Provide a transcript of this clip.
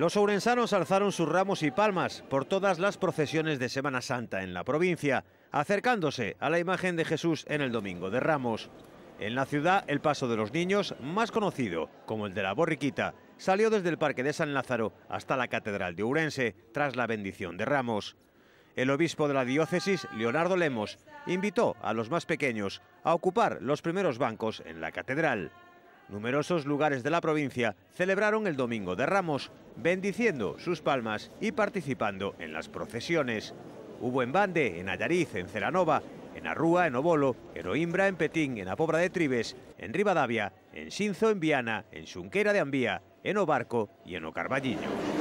Los ourensanos alzaron sus ramos y palmas por todas las procesiones de Semana Santa en la provincia, acercándose a la imagen de Jesús en el Domingo de Ramos. En la ciudad, el paso de los niños, más conocido como el de la borriquita, salió desde el Parque de San Lázaro hasta la Catedral de Ourense tras la bendición de Ramos. El obispo de la diócesis, Leonardo Lemos, invitó a los más pequeños a ocupar los primeros bancos en la catedral. Numerosos lugares de la provincia celebraron el Domingo de Ramos, bendiciendo sus palmas y participando en las procesiones. Hubo en Bande, en Ayariz, en Ceranova, en Arrúa, en Obolo, en Oimbra, en Petín, en Apobra de Tribes, en Rivadavia, en Sinzo, en Viana, en Sunquera de Ambía, en Obarco y en Ocarvallillo.